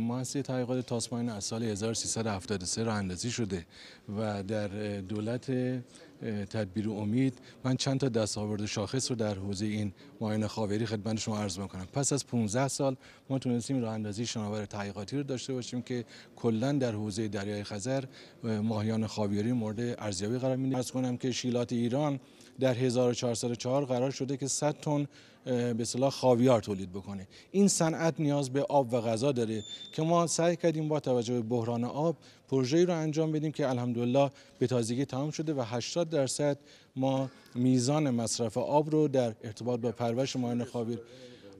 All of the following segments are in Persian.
مؤسسه تحقیقات تاسمان از سال 1373 را اندازی شده و در دولت تدبیر امید من چند تا دستاورد شاخص رو در حوزه این معاینه خاوری خدمت شما عرض میکنم پس از 15 سال ما تونستیم راه اندازی شناور تحقیقاتی رو داشته باشیم که کلا در حوزه دریای خزر ماهیان خاویاری مورد ارزیابی قرار میده عرض کنم که شیلات ایران در 1404 قرار شده که 100 تن به صلاح خاویار تولید بکنه این صنعت نیاز به آب و غذا داره که ما سعی کردیم با توجه به بحران آب پروژه‌ای رو انجام بدیم که الحمدلله به تازگی تمام شده و 80 درصد ما میزان مصرف آب رو در ارتباط با پروش ماین خاویر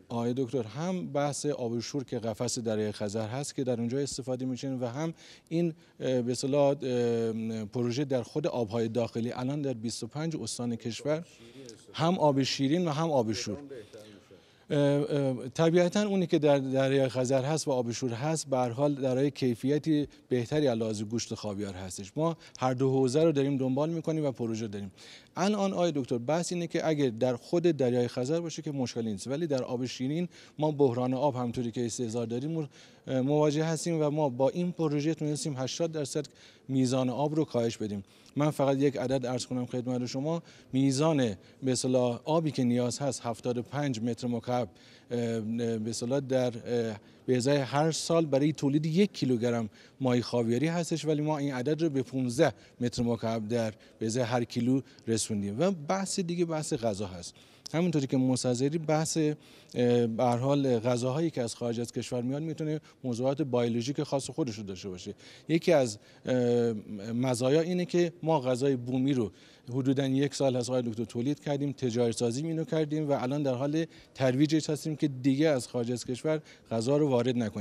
آقای دکتر هم بحث آب شور که قفس دریای خزر هست که در اونجا استفاده میشین و هم این به اصطلاح پروژه در خود آبهای داخلی الان در 25 استان کشور هم آب شیرین و هم آب شور طبیعتا اونی که در دریای خزر هست و آبشور هست به حال دارای کیفیتی بهتری از لحاظ گوشت خاویار هستش ما هر دو حوزه رو داریم دنبال میکنیم و پروژه داریم الان آی دکتر بحث اینه که اگر در خود دریای خزر باشه که مشکلی نیست ولی در آب شیرین ما بحران آب همطوری که استهزار داریم مواجه هستیم و ما با این پروژه تونستیم 80 درصد میزان آب رو کاهش بدیم من فقط یک عدد ارز کنم خدمت شما میزان به آبی که نیاز هست 75 متر مکعب در به ازای هر سال برای تولید یک کیلوگرم ماهی خاویاری هستش ولی ما این عدد رو به 15 متر مکعب در به ازای هر کیلو رسوندیم و بحث دیگه بحث غذا هست همینطوری که مصدری بحث به حال غذاهایی که از خارج از کشور میاد میتونه موضوعات بیولوژیک خاص خودش رو داشته باشه یکی از مزایا اینه که ما غذای بومی رو حدودا یک سال از آقای دکتر تولید کردیم تجاری سازی اینو کردیم و الان در حال ترویجش هستیم که دیگه از خارج از کشور غذا رو وارد نکنیم